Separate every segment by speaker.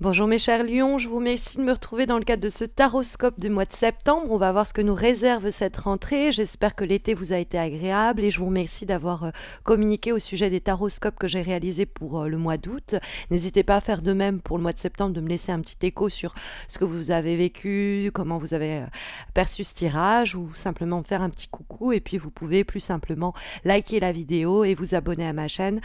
Speaker 1: Bonjour mes chers lions, je vous remercie de me retrouver dans le cadre de ce taroscope du mois de septembre. On va voir ce que nous réserve cette rentrée. J'espère que l'été vous a été agréable et je vous remercie d'avoir euh, communiqué au sujet des taroscopes que j'ai réalisés pour euh, le mois d'août. N'hésitez pas à faire de même pour le mois de septembre, de me laisser un petit écho sur ce que vous avez vécu, comment vous avez euh, perçu ce tirage ou simplement faire un petit coucou et puis vous pouvez plus simplement liker la vidéo et vous abonner à ma chaîne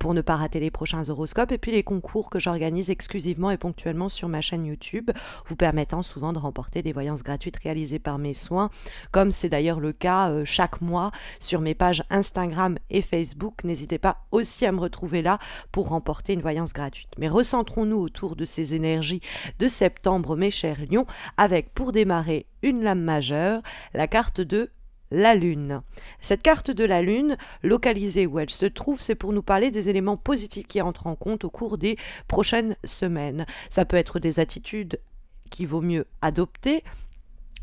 Speaker 1: pour ne pas rater les prochains horoscopes et puis les concours que j'organise exclusivement ponctuellement sur ma chaîne YouTube, vous permettant souvent de remporter des voyances gratuites réalisées par mes soins, comme c'est d'ailleurs le cas euh, chaque mois sur mes pages Instagram et Facebook. N'hésitez pas aussi à me retrouver là pour remporter une voyance gratuite. Mais recentrons-nous autour de ces énergies de septembre, mes chers lions, avec pour démarrer une lame majeure, la carte de la Lune. Cette carte de la Lune, localisée où elle se trouve, c'est pour nous parler des éléments positifs qui entrent en compte au cours des prochaines semaines. Ça peut être des attitudes qu'il vaut mieux adopter,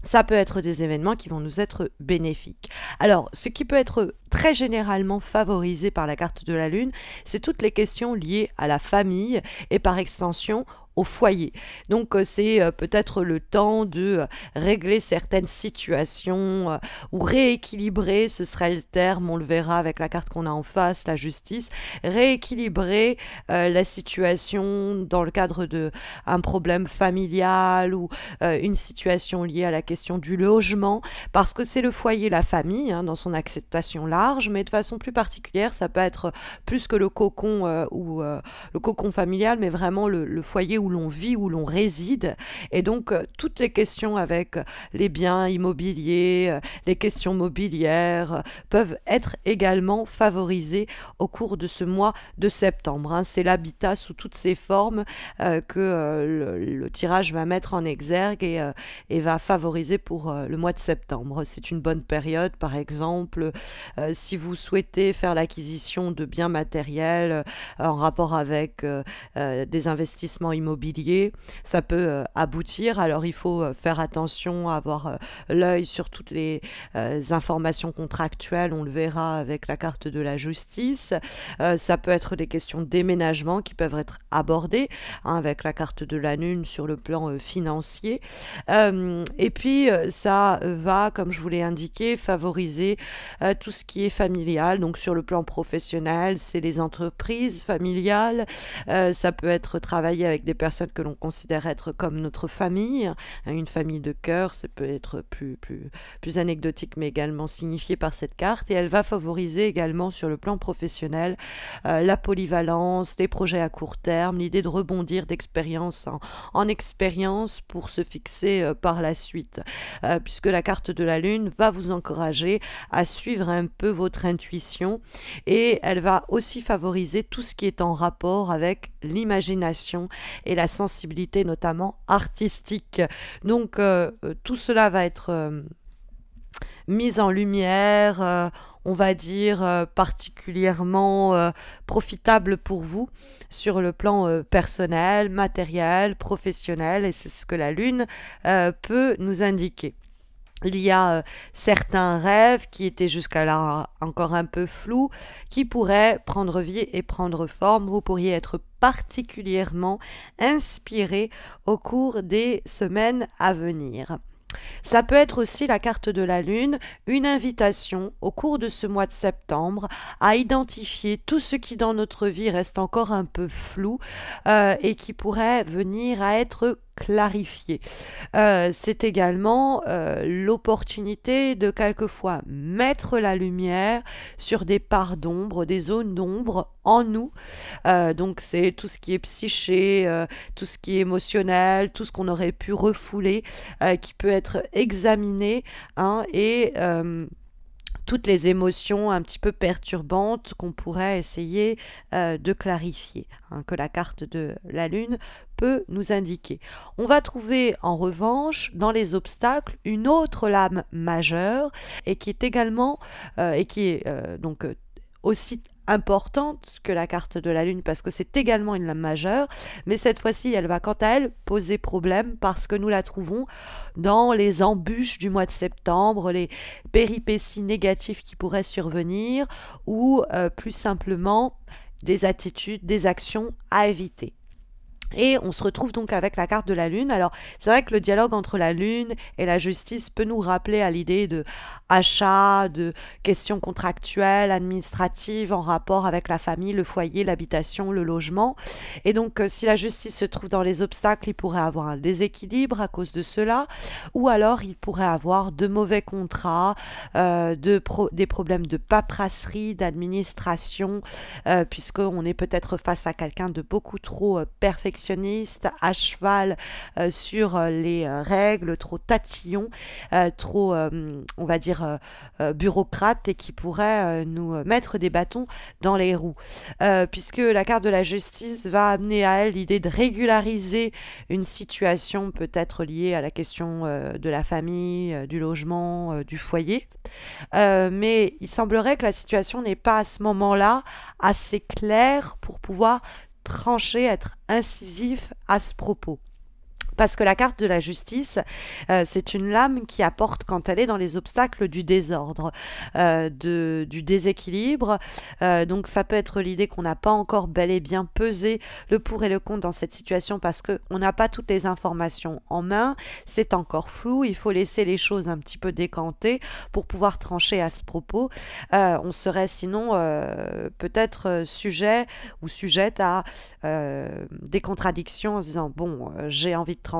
Speaker 1: ça peut être des événements qui vont nous être bénéfiques. Alors, ce qui peut être très généralement favorisé par la carte de la Lune, c'est toutes les questions liées à la famille et par extension au foyer. Donc euh, c'est euh, peut-être le temps de euh, régler certaines situations ou rééquilibrer, ce serait le terme, on le verra avec la carte qu'on a en face, la justice, rééquilibrer la situation dans le cadre de un problème familial ou une situation liée à la question du logement, parce que c'est le foyer, la famille, hein, dans son acceptation large, mais de façon plus particulière, ça peut être plus que le cocon ou le cocon familial, mais vraiment le, le foyer ou l'on vit, où l'on réside. Et donc, euh, toutes les questions avec euh, les biens immobiliers, euh, les questions mobilières peuvent être également favorisées au cours de ce mois de septembre. Hein. C'est l'habitat sous toutes ses formes que le, tirage va mettre en exergue et, va favoriser pour le mois de septembre. C'est une bonne période, par exemple, si vous souhaitez faire l'acquisition de biens matériels en rapport avec des investissements immobiliers, immobilier, ça peut euh, aboutir. Alors il faut euh, faire attention, avoir euh, l'œil sur toutes les informations contractuelles, on le verra avec la carte de la justice. ça peut être des questions de déménagement qui peuvent être abordées hein, avec la carte de la lune sur le plan financier. et puis ça va, comme je vous l'ai indiqué, favoriser tout ce qui est familial, donc sur le plan professionnel, c'est les entreprises familiales, ça peut être travailler avec des personnes que l'on considère être comme notre famille, hein, une famille de cœur, ça peut être plus, plus, plus anecdotique mais également signifié par cette carte, et elle va favoriser également sur le plan professionnel euh, la polyvalence, les projets à court terme, l'idée de rebondir d'expérience en, expérience pour se fixer euh, par la suite, euh, puisque la carte de la Lune va vous encourager à suivre un peu votre intuition et elle va aussi favoriser tout ce qui est en rapport avec l'imagination et et la sensibilité notamment artistique. Donc euh, euh, tout cela va être euh, mis en lumière, on va dire particulièrement profitable pour vous sur le plan personnel, matériel, professionnel, et c'est ce que la Lune peut nous indiquer. Il y a euh, certains rêves qui étaient jusqu'à là encore un peu flous, qui pourraient prendre vie et prendre forme. Vous pourriez être particulièrement inspiré au cours des semaines à venir. Ça peut être aussi la carte de la Lune, une invitation au cours de ce mois de septembre à identifier tout ce qui dans notre vie reste encore un peu flou euh, et qui pourrait venir à être clarifier. Euh, c'est également euh, l'opportunité de quelquefois mettre la lumière sur des parts d'ombre, des zones d'ombre en nous. Euh, donc c'est tout ce qui est psyché, tout ce qui est émotionnel, tout ce qu'on aurait pu refouler, qui peut être examiné hein, et toutes les émotions un petit peu perturbantes qu'on pourrait essayer euh, de clarifier, hein, que la carte de la Lune peut nous indiquer. On va trouver en revanche dans les obstacles une autre lame majeure et qui est également euh, et qui est euh, donc aussi importante que la carte de la Lune parce que c'est également une lame majeure, mais cette fois-ci elle va quant à elle poser problème parce que nous la trouvons dans les embûches du mois de septembre, les péripéties négatives qui pourraient survenir ou euh, plus simplement des attitudes, des actions à éviter. Et on se retrouve donc avec la carte de la Lune. Alors c'est vrai que le dialogue entre la Lune et la justice peut nous rappeler à l'idée de achat, de questions contractuelles, administratives en rapport avec la famille, le foyer, l'habitation, le logement. Et donc euh, si la justice se trouve dans les obstacles, il pourrait avoir un déséquilibre à cause de cela, ou alors il pourrait avoir de mauvais contrats, euh, de des problèmes de paperasserie, d'administration, euh, puisqu'on est peut-être face à quelqu'un de beaucoup trop euh, à cheval euh, sur euh, les euh, règles, trop tatillon, trop, on va dire, bureaucrates et qui pourrait nous mettre des bâtons dans les roues. puisque la carte de la justice va amener à elle l'idée de régulariser une situation peut-être liée à la question de la famille, du logement, du foyer. mais il semblerait que la situation n'est pas à ce moment-là assez claire pour pouvoir Trancher, être incisif à ce propos. Parce que la carte de la justice, euh, c'est une lame qui apporte, quand elle est dans les obstacles, du désordre, euh, de, du déséquilibre. Euh, donc ça peut être l'idée qu'on n'a pas encore bel et bien pesé le pour et le contre dans cette situation parce qu'on n'a pas toutes les informations en main. C'est encore flou. Il faut laisser les choses un petit peu décanter pour pouvoir trancher à ce propos. on serait sinon peut-être sujet ou sujette à des contradictions en se disant, bon, j'ai envie de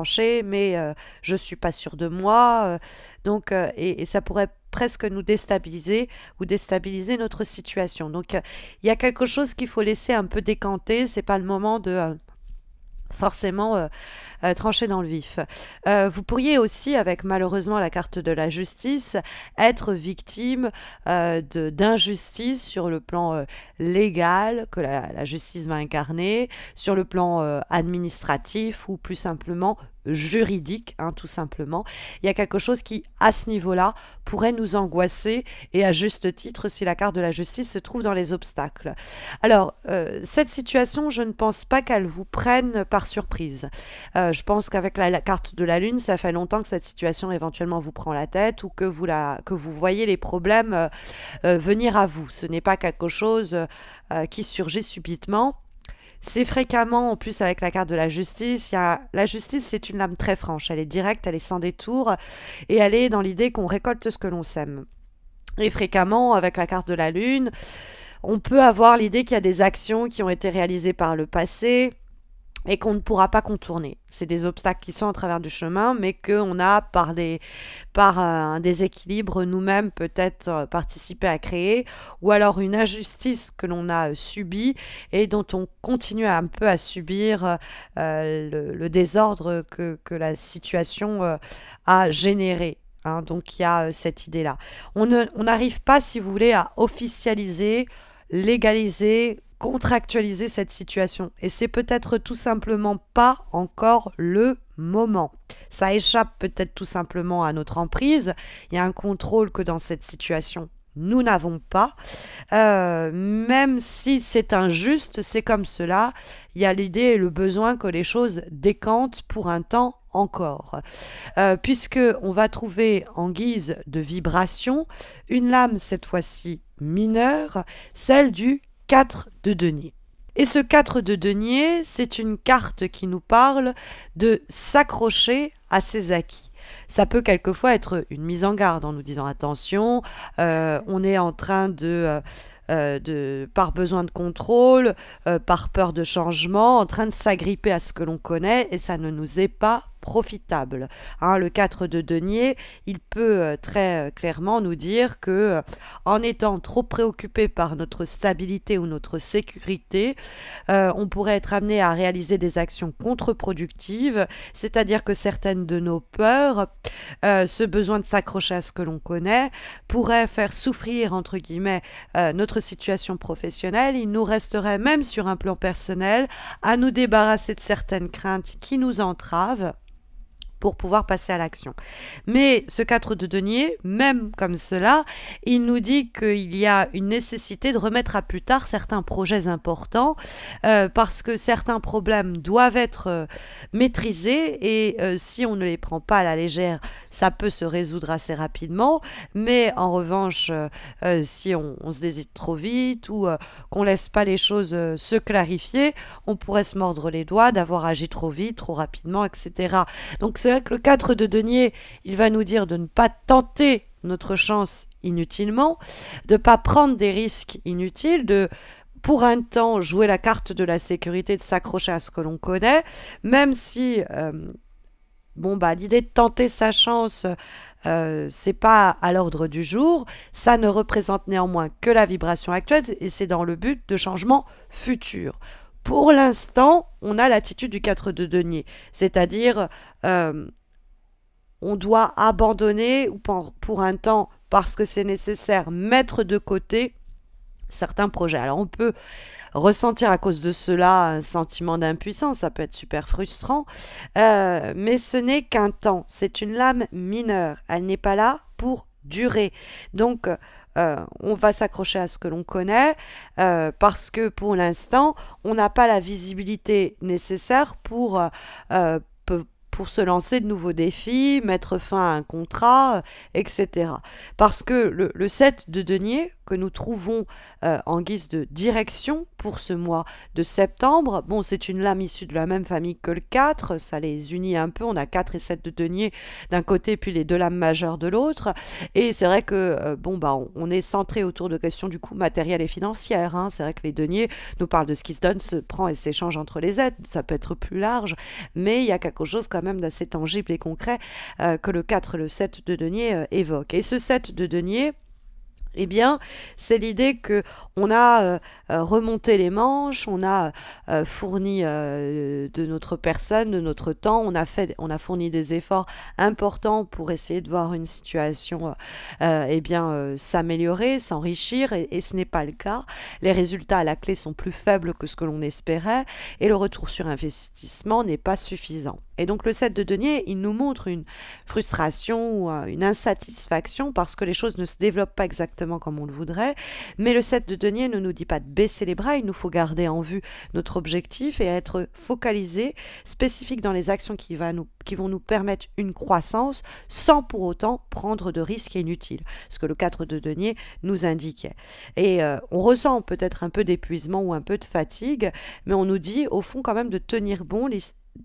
Speaker 1: mais euh, je ne suis pas sûre de moi. Euh, donc, euh, et, et, ça pourrait presque nous déstabiliser ou déstabiliser notre situation. Donc, il y a quelque chose qu'il faut laisser un peu décanter. C'est pas le moment de forcément euh, euh, tranché dans le vif. Euh, vous pourriez aussi, avec malheureusement la carte de la justice, être victime d'injustice sur le plan légal que la, la, justice va incarner, sur le plan administratif ou plus simplement juridique, hein, tout simplement. Il y a quelque chose qui, à ce niveau-là, pourrait nous angoisser, et à juste titre, si la carte de la justice se trouve dans les obstacles. Alors, euh, cette situation, je ne pense pas qu'elle vous prenne par surprise. Euh, je pense qu'avec la, carte de la Lune, ça fait longtemps que cette situation éventuellement vous prend la tête, ou que vous, la, que vous voyez les problèmes euh, venir à vous. Ce n'est pas quelque chose qui surgit subitement. C'est fréquemment, en plus, avec la carte de la justice. Y a... La justice, c'est une lame très franche. Elle est directe, elle est sans détour. Et elle est dans l'idée qu'on récolte ce que l'on sème. Et fréquemment, avec la carte de la lune, on peut avoir l'idée qu'il y a des actions qui ont été réalisées par le passé, et qu'on ne pourra pas contourner. C'est des obstacles qui sont à travers du chemin, mais qu'on a par, des, par euh, un déséquilibre nous-mêmes peut-être euh, participé à créer, ou alors une injustice que l'on a euh, subie et dont on continue un peu à subir le, désordre que, la situation a généré. Hein. donc il y a cette idée-là. On n'arrive pas, si vous voulez, à officialiser, légaliser, contractualiser cette situation. Et c'est peut-être tout simplement pas encore le moment. Ça échappe peut-être tout simplement à notre emprise. Il y a un contrôle que dans cette situation, nous n'avons pas. Euh, même si c'est injuste, c'est comme cela. Il y a l'idée et le besoin que les choses décantent pour un temps encore. Puisqu'on euh, puisque on va trouver en guise de vibration une lame cette fois-ci mineure, celle du 4 de denier. Et ce 4 de denier, c'est une carte qui nous parle de s'accrocher à ses acquis. Ça peut quelquefois être une mise en garde en nous disant attention, euh, on est en train de, euh, euh, de par besoin de contrôle, par peur de changement, en train de s'agripper à ce que l'on connaît et ça ne nous est pas profitable. Hein, le 4 de denier, il peut euh, très euh, clairement nous dire que euh, en étant trop préoccupé par notre stabilité ou notre sécurité, on pourrait être amené à réaliser des actions contre-productives, c'est-à-dire que certaines de nos peurs, ce besoin de s'accrocher à ce que l'on connaît, pourraient faire souffrir, entre guillemets, notre situation professionnelle. Il nous resterait même sur un plan personnel à nous débarrasser de certaines craintes qui nous entravent pour pouvoir passer à l'action. Mais ce 4 de denier, même comme cela, il nous dit qu'il y a une nécessité de remettre à plus tard certains projets importants euh, parce que certains problèmes doivent être euh, maîtrisés et euh, si on ne les prend pas à la légère, ça peut se résoudre assez rapidement. Mais en revanche, si on, se désite trop vite ou qu'on laisse pas les choses se clarifier, on pourrait se mordre les doigts d'avoir agi trop vite, trop rapidement, etc. Donc c'est le 4 de denier, il va nous dire de ne pas tenter notre chance inutilement, de ne pas prendre des risques inutiles, de pour un temps jouer la carte de la sécurité, de s'accrocher à ce que l'on connaît, même si euh, bon bah l'idée de tenter sa chance euh, c'est pas à l'ordre du jour, ça ne représente néanmoins que la vibration actuelle et c'est dans le but de changement futur pour l'instant, on a l'attitude du 4 de denier, c'est-à-dire euh, on doit abandonner ou pour un temps parce que c'est nécessaire, mettre de côté certains projets. Alors on peut ressentir à cause de cela un sentiment d'impuissance, ça peut être super frustrant, euh, mais ce n'est qu'un temps, c'est une lame mineure, elle n'est pas là pour durer. Donc euh, on va s'accrocher à ce que l'on connaît euh, parce que pour l'instant, on n'a pas la visibilité nécessaire pour, euh, pour se lancer de nouveaux défis, mettre fin à un contrat, euh, etc. Parce que le, le de deniers que nous trouvons euh, en guise de direction pour ce mois de septembre, bon, c'est une lame issue de la même famille que le 4, ça les unit un peu, on a 4 et 7 de deniers d'un côté, puis les deux lames majeures de l'autre, et c'est vrai que, euh, bon, bah, on, est centré autour de questions du coup matérielles et financières, hein. c'est vrai que les deniers nous parlent de ce qui se donne, se prend et s'échange entre les aides, ça peut être plus large, mais il y a quelque chose comme même d'assez tangible et concret euh, que le 4 le 7 de denier euh, évoque. Et ce 7 de denier, eh bien, c'est l'idée que on a euh, remonté les manches, on a fourni de notre personne, de notre temps, on a fait, on a fourni des efforts importants pour essayer de voir une situation, eh bien, s'améliorer, s'enrichir, et, ce n'est pas le cas. Les résultats à la clé sont plus faibles que ce que l'on espérait, et le retour sur investissement n'est pas suffisant. Et donc le 7 de denier, il nous montre une frustration ou euh, une insatisfaction parce que les choses ne se développent pas exactement comme on le voudrait. Mais le 7 de denier ne nous dit pas de baisser les bras, il nous faut garder en vue notre objectif et être focalisé, spécifique dans les actions qui, vont nous permettre une croissance sans pour autant prendre de risques inutiles, ce que le 4 de denier nous indiquait. Et euh, on ressent peut-être un peu d'épuisement ou un peu de fatigue, mais on nous dit au fond quand même de tenir bon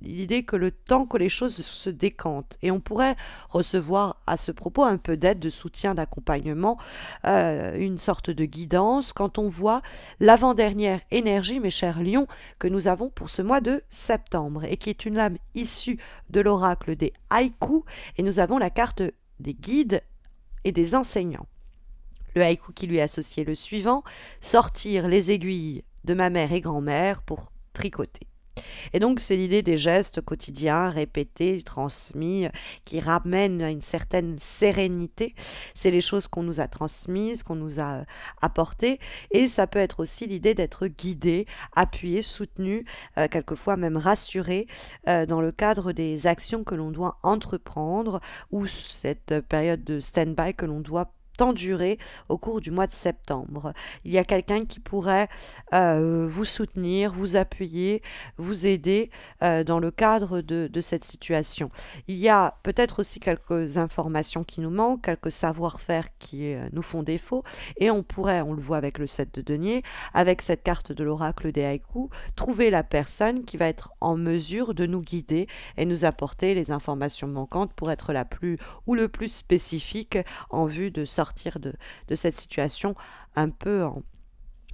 Speaker 1: l'idée que le temps que les choses se décantent. Et on pourrait recevoir à ce propos un peu d'aide, de soutien, d'accompagnement, euh, une sorte de guidance quand on voit l'avant-dernière énergie, mes chers lions, que nous avons pour ce mois de septembre, et qui est une lame issue de l'oracle des haïkus, et nous avons la carte des guides et des enseignants. Le haïku qui lui est associé le suivant, sortir les aiguilles de ma mère et grand-mère pour tricoter. Et donc c'est l'idée des gestes quotidiens, répétés, transmis, qui ramènent à une certaine sérénité. C'est les choses qu'on nous a transmises, qu'on nous a euh, apportées. Et ça peut être aussi l'idée d'être guidé, appuyé, soutenu, euh, quelquefois même rassuré euh, dans le cadre des actions que l'on doit entreprendre ou cette période de stand-by que l'on doit tendurer au cours du mois de septembre. Il y a quelqu'un qui pourrait euh, vous soutenir, vous appuyer, vous aider euh, dans le cadre de, cette situation. Il y a peut-être aussi quelques informations qui nous manquent, quelques savoir-faire qui euh, nous font défaut, et on pourrait, on le voit avec le 7 de denier, avec cette carte de l'oracle des haïkus, trouver la personne qui va être en mesure de nous guider et nous apporter les informations manquantes pour être la plus ou le plus spécifique en vue de sortir de, cette situation un peu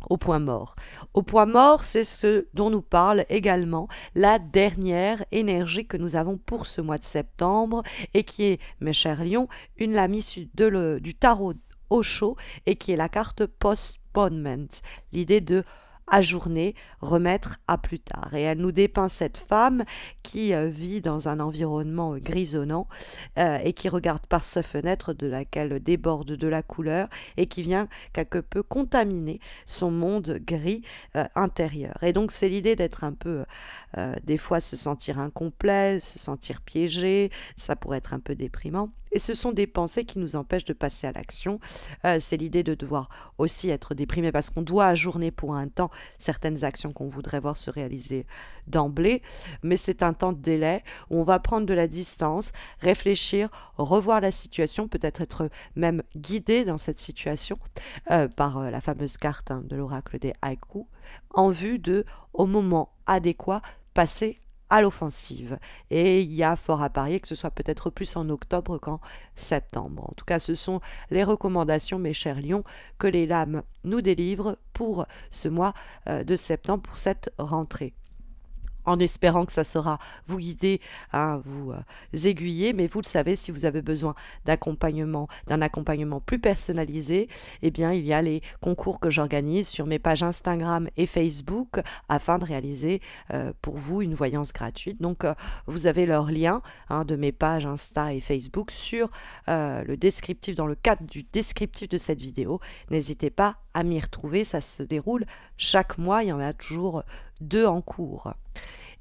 Speaker 1: au point mort. Au point mort, c'est ce dont nous parle également la dernière énergie que nous avons pour ce mois de septembre et qui est, mes chers lions, une lamie du tarot au chaud et qui est la carte postponement, l'idée de ajourner, remettre à plus tard. Et elle nous dépeint cette femme qui euh, vit dans un environnement euh, grisonnant euh, et qui regarde par sa fenêtre de laquelle déborde de la couleur et qui vient quelque peu contaminer son monde gris intérieur. Et donc c'est l'idée d'être un peu, des fois se sentir incomplet, se sentir piégé, ça pourrait être un peu déprimant et ce sont des pensées qui nous empêchent de passer à l'action. Euh, c'est l'idée de devoir aussi être déprimé parce qu'on doit ajourner pour un temps certaines actions qu'on voudrait voir se réaliser d'emblée, mais c'est un temps de délai où on va prendre de la distance, réfléchir, revoir la situation, peut-être être même guidé dans cette situation euh, par euh, la fameuse carte hein, de l'oracle des haïkus, en vue de, au moment adéquat, passer à l'offensive. Et il y a fort à parier que ce soit peut-être plus en octobre qu'en septembre. En tout cas, ce sont les recommandations, mes chers lions, que les lames nous délivrent pour ce mois euh, de septembre, pour cette rentrée en espérant que ça sera vous guider, hein, vous euh, aiguiller, mais vous le savez, si vous avez besoin d'accompagnement, d'un accompagnement plus personnalisé, eh bien il y a les concours que j'organise sur mes pages Instagram et Facebook afin de réaliser euh, pour vous une voyance gratuite. Donc euh, vous avez leurs liens hein, de mes pages Insta et Facebook sur le descriptif, dans le cadre du descriptif de cette vidéo. N'hésitez pas à m'y retrouver, ça se déroule chaque mois, il y en a toujours deux en cours.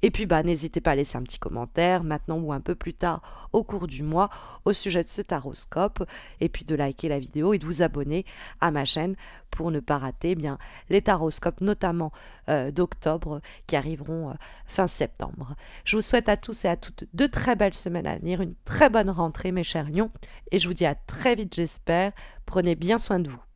Speaker 1: Et puis bah, n'hésitez pas à laisser un petit commentaire maintenant ou un peu plus tard au cours du mois au sujet de ce taroscope et puis de liker la vidéo et de vous abonner à ma chaîne pour ne pas rater eh bien les taroscopes notamment euh, d'octobre qui arriveront euh, fin septembre. Je vous souhaite à tous et à toutes de très belles semaines à venir, une très bonne rentrée mes chers lions et je vous dis à très vite j'espère. Prenez bien soin de vous.